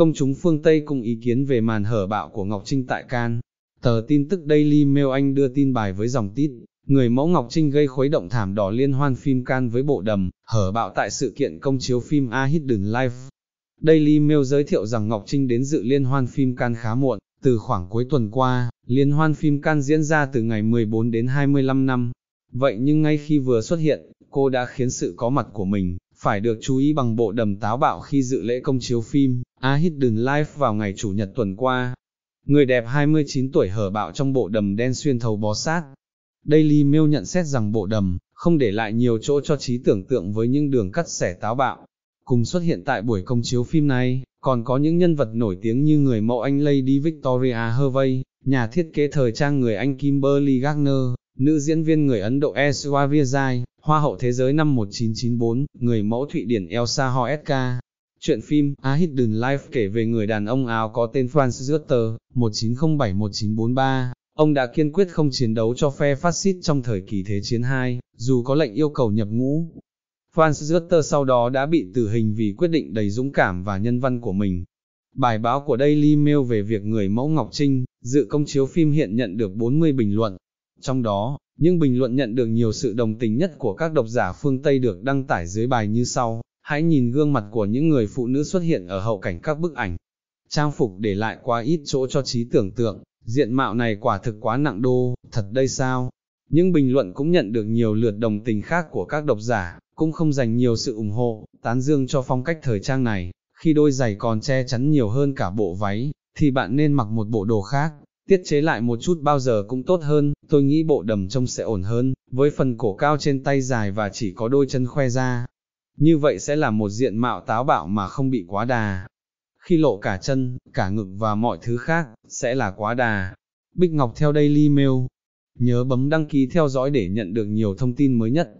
công chúng phương Tây cùng ý kiến về màn hở bạo của Ngọc Trinh tại Can. Tờ tin tức Daily Mail Anh đưa tin bài với dòng tít, người mẫu Ngọc Trinh gây khuấy động thảm đỏ liên hoan phim Can với bộ đầm, hở bạo tại sự kiện công chiếu phim A Hidden Life. Daily Mail giới thiệu rằng Ngọc Trinh đến dự liên hoan phim Can khá muộn, từ khoảng cuối tuần qua, liên hoan phim Can diễn ra từ ngày 14 đến 25 năm. Vậy nhưng ngay khi vừa xuất hiện, cô đã khiến sự có mặt của mình phải được chú ý bằng bộ đầm táo bạo khi dự lễ công chiếu phim, A Hidden Life vào ngày Chủ nhật tuần qua. Người đẹp 29 tuổi hở bạo trong bộ đầm đen xuyên thấu bó sát. Daily Mail nhận xét rằng bộ đầm, không để lại nhiều chỗ cho trí tưởng tượng với những đường cắt xẻ táo bạo. Cùng xuất hiện tại buổi công chiếu phim này, còn có những nhân vật nổi tiếng như người mẫu Anh Lady Victoria Hervey, nhà thiết kế thời trang người Anh Kimberly Gardner, nữ diễn viên người Ấn Độ Eswar Vijay. Hoa hậu thế giới năm 1994, người mẫu Thụy Điển Elsa Hoetka. Chuyện phim A Hidden Life kể về người đàn ông Áo có tên Franz Rutter, 1907-1943. Ông đã kiên quyết không chiến đấu cho phe phát xít trong thời kỳ Thế chiến II, dù có lệnh yêu cầu nhập ngũ. Franz Rutter sau đó đã bị tử hình vì quyết định đầy dũng cảm và nhân văn của mình. Bài báo của Daily Mail về việc người mẫu Ngọc Trinh dự công chiếu phim hiện nhận được 40 bình luận. Trong đó, nhưng bình luận nhận được nhiều sự đồng tình nhất của các độc giả phương Tây được đăng tải dưới bài như sau, hãy nhìn gương mặt của những người phụ nữ xuất hiện ở hậu cảnh các bức ảnh. Trang phục để lại quá ít chỗ cho trí tưởng tượng, diện mạo này quả thực quá nặng đô, thật đây sao? Những bình luận cũng nhận được nhiều lượt đồng tình khác của các độc giả, cũng không dành nhiều sự ủng hộ, tán dương cho phong cách thời trang này, khi đôi giày còn che chắn nhiều hơn cả bộ váy, thì bạn nên mặc một bộ đồ khác, tiết chế lại một chút bao giờ cũng tốt hơn, tôi nghĩ bộ đầm trông sẽ ổn hơn, với phần cổ cao trên tay dài và chỉ có đôi chân khoe ra. Như vậy sẽ là một diện mạo táo bạo mà không bị quá đà. Khi lộ cả chân, cả ngực và mọi thứ khác, sẽ là quá đà. Bích Ngọc theo Daily Mail. Nhớ bấm đăng ký theo dõi để nhận được nhiều thông tin mới nhất.